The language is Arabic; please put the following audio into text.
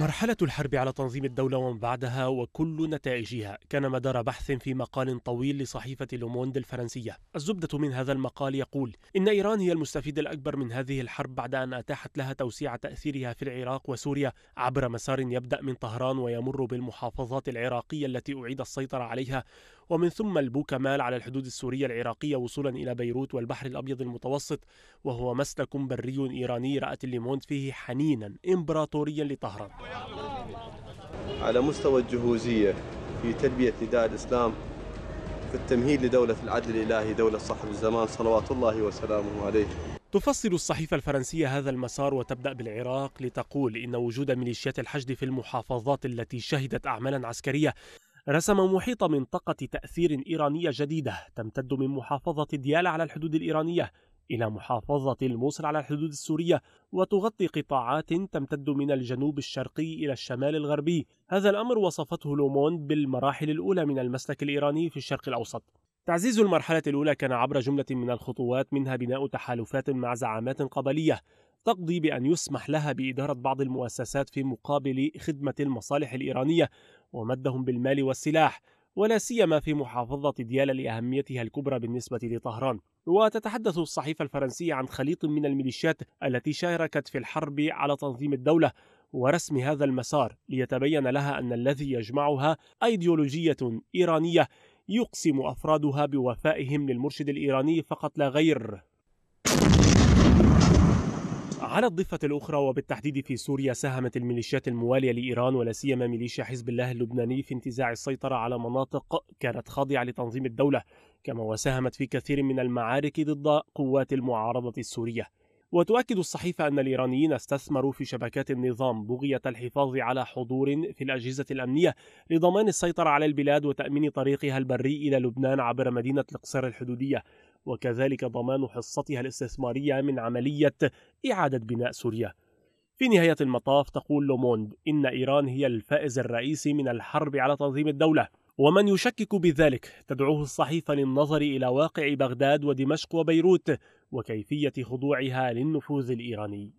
مرحلة الحرب على تنظيم الدولة ومن بعدها وكل نتائجها كان مدار بحث في مقال طويل لصحيفة لوموند الفرنسية الزبدة من هذا المقال يقول إن إيران هي المستفيد الأكبر من هذه الحرب بعد أن أتاحت لها توسيع تأثيرها في العراق وسوريا عبر مسار يبدأ من طهران ويمر بالمحافظات العراقية التي أعيد السيطرة عليها ومن ثم البوكمال على الحدود السورية العراقية وصولا إلى بيروت والبحر الأبيض المتوسط وهو مسلك بري إيراني رأت الليموند فيه حنينا إمبراطوريا لطهران على مستوى الجهوزية في تلبية نداء الإسلام في التمهيد لدولة العدل الإلهي دولة صاحب الزمان صلوات الله وسلامه عليه تفصل الصحيفة الفرنسية هذا المسار وتبدأ بالعراق لتقول إن وجود ميليشيات الحشد في المحافظات التي شهدت أعمالا عسكرية رسم محيط منطقة تأثير إيرانية جديدة تمتد من محافظة ديال على الحدود الإيرانية إلى محافظة الموصل على الحدود السورية وتغطي قطاعات تمتد من الجنوب الشرقي إلى الشمال الغربي هذا الأمر وصفته لوموند بالمراحل الأولى من المسلك الإيراني في الشرق الأوسط تعزيز المرحلة الأولى كان عبر جملة من الخطوات منها بناء تحالفات مع زعامات قبلية تقضي بأن يسمح لها بإدارة بعض المؤسسات في مقابل خدمة المصالح الإيرانية ومدهم بالمال والسلاح ولا سيما في محافظة ديالا لأهميتها الكبرى بالنسبة لطهران وتتحدث الصحيفة الفرنسية عن خليط من الميليشيات التي شاركت في الحرب على تنظيم الدولة ورسم هذا المسار ليتبين لها أن الذي يجمعها أيديولوجية إيرانية يقسم أفرادها بوفائهم للمرشد الإيراني فقط لا غير على الضفة الأخرى وبالتحديد في سوريا ساهمت الميليشيات الموالية لإيران ولا سيما ميليشيا حزب الله اللبناني في انتزاع السيطرة على مناطق كانت خاضعة لتنظيم الدولة كما وساهمت في كثير من المعارك ضد قوات المعارضة السورية وتؤكد الصحيفة أن الإيرانيين استثمروا في شبكات النظام بغية الحفاظ على حضور في الأجهزة الأمنية لضمان السيطرة على البلاد وتأمين طريقها البري إلى لبنان عبر مدينة القصر الحدودية وكذلك ضمان حصتها الاستثمارية من عملية إعادة بناء سوريا في نهاية المطاف تقول لوموند إن إيران هي الفائز الرئيسي من الحرب على تنظيم الدولة ومن يشكك بذلك تدعوه الصحيفة للنظر إلى واقع بغداد ودمشق وبيروت وكيفية خضوعها للنفوذ الإيراني